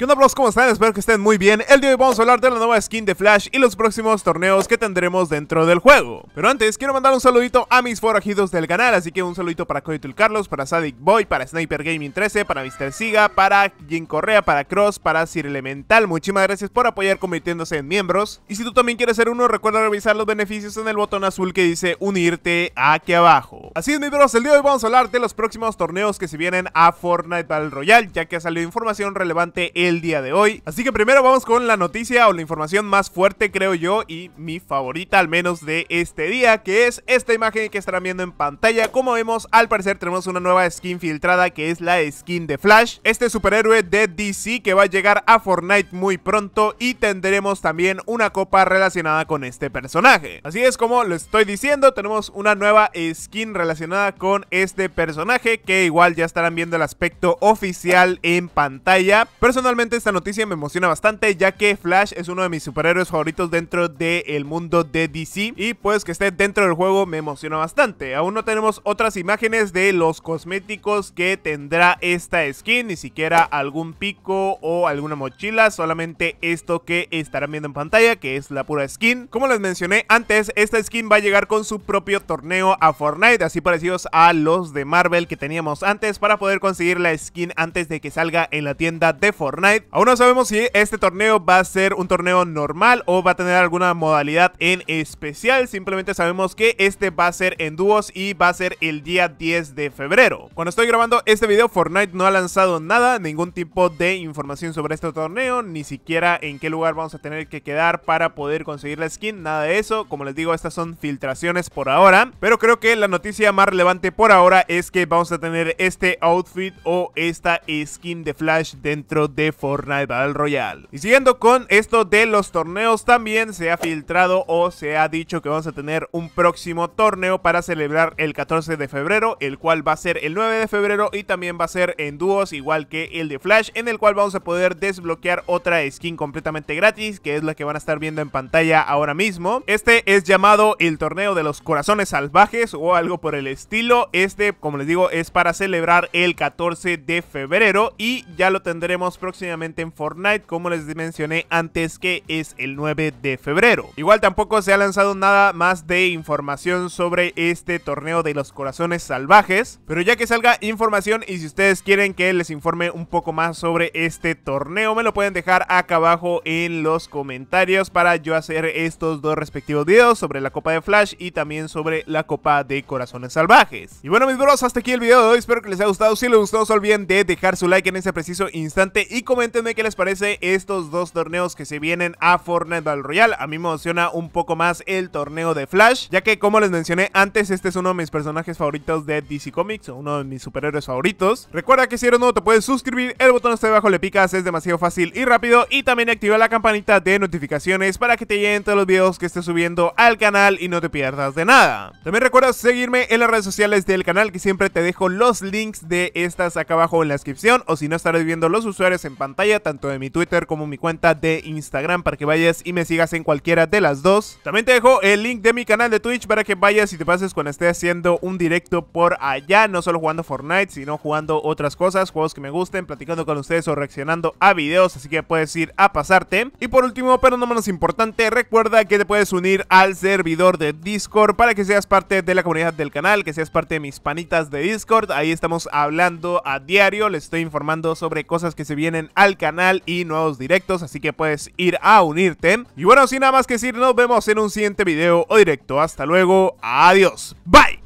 ¿Qué onda bros? ¿Cómo están? Espero que estén muy bien. El día de hoy vamos a hablar de la nueva skin de Flash y los próximos torneos que tendremos dentro del juego. Pero antes, quiero mandar un saludito a mis forajidos del canal, así que un saludito para Coyotul Carlos, para Sadic Boy, para Sniper Gaming 13, para Mr. Siga, para Jim Correa, para Cross, para Sir Elemental. Muchísimas gracias por apoyar convirtiéndose en miembros. Y si tú también quieres ser uno, recuerda revisar los beneficios en el botón azul que dice unirte aquí abajo. Así es mis el día de hoy vamos a hablar de los próximos torneos que se vienen a Fortnite Battle Royale, ya que ha salido información relevante en el día de hoy. Así que primero vamos con la noticia o la información más fuerte creo yo y mi favorita al menos de este día, que es esta imagen que estarán viendo en pantalla. Como vemos, al parecer tenemos una nueva skin filtrada que es la skin de Flash, este superhéroe de DC que va a llegar a Fortnite muy pronto y tendremos también una copa relacionada con este personaje. Así es como lo estoy diciendo, tenemos una nueva skin relacionada con este personaje que igual ya estarán viendo el aspecto oficial en pantalla. Personalmente esta noticia me emociona bastante ya que Flash es uno de mis superhéroes favoritos dentro del mundo de DC y pues que esté dentro del juego me emociona bastante. Aún no tenemos otras imágenes de los cosméticos que tendrá esta skin, ni siquiera algún pico o alguna mochila, solamente esto que estarán viendo en pantalla que es la pura skin. Como les mencioné antes, esta skin va a llegar con su propio torneo a Fortnite, así parecidos a los de Marvel que teníamos antes para poder conseguir la skin antes de que salga en la tienda de Fortnite Aún no sabemos si este torneo va a ser un torneo normal o va a tener alguna modalidad en especial. Simplemente sabemos que este va a ser en dúos y va a ser el día 10 de febrero. Cuando estoy grabando este video, Fortnite no ha lanzado nada, ningún tipo de información sobre este torneo, ni siquiera en qué lugar vamos a tener que quedar para poder conseguir la skin, nada de eso. Como les digo, estas son filtraciones por ahora, pero creo que la noticia más relevante por ahora es que vamos a tener este outfit o esta skin de Flash dentro de Fortnite Battle Royale. Y siguiendo con esto de los torneos, también se ha filtrado o se ha dicho que vamos a tener un próximo torneo para celebrar el 14 de febrero, el cual va a ser el 9 de febrero y también va a ser en dúos igual que el de Flash, en el cual vamos a poder desbloquear otra skin completamente gratis, que es la que van a estar viendo en pantalla ahora mismo. Este es llamado el torneo de los corazones salvajes o algo por el estilo. Este, como les digo, es para celebrar el 14 de febrero y ya lo tendremos próximo próximamente en Fortnite, como les mencioné antes que es el 9 de febrero. Igual tampoco se ha lanzado nada más de información sobre este torneo de los corazones salvajes, pero ya que salga información y si ustedes quieren que les informe un poco más sobre este torneo, me lo pueden dejar acá abajo en los comentarios para yo hacer estos dos respectivos videos sobre la Copa de Flash y también sobre la Copa de Corazones Salvajes. Y bueno mis bros, hasta aquí el video de hoy, espero que les haya gustado, si les gustó no se olviden de dejar su like en ese preciso instante y coméntenme qué les parece estos dos torneos que se vienen a Fortnite Battle Royale. A mí me emociona un poco más el torneo de Flash, ya que como les mencioné antes, este es uno de mis personajes favoritos de DC Comics, uno de mis superhéroes favoritos. Recuerda que si eres nuevo te puedes suscribir, el botón está debajo, le picas, es demasiado fácil y rápido y también activa la campanita de notificaciones para que te lleguen todos los videos que esté subiendo al canal y no te pierdas de nada. También recuerda seguirme en las redes sociales del canal que siempre te dejo los links de estas acá abajo en la descripción o si no estarás viendo los usuarios en pantalla, tanto de mi Twitter como mi cuenta de Instagram, para que vayas y me sigas en cualquiera de las dos. También te dejo el link de mi canal de Twitch para que vayas y te pases cuando esté haciendo un directo por allá, no solo jugando Fortnite, sino jugando otras cosas, juegos que me gusten, platicando con ustedes o reaccionando a videos, así que puedes ir a pasarte. Y por último, pero no menos importante, recuerda que te puedes unir al servidor de Discord para que seas parte de la comunidad del canal, que seas parte de mis panitas de Discord. Ahí estamos hablando a diario, les estoy informando sobre cosas que se vienen al canal y nuevos directos, así que puedes ir a unirte. Y bueno, sin nada más que decir, nos vemos en un siguiente video o directo. Hasta luego, adiós, bye.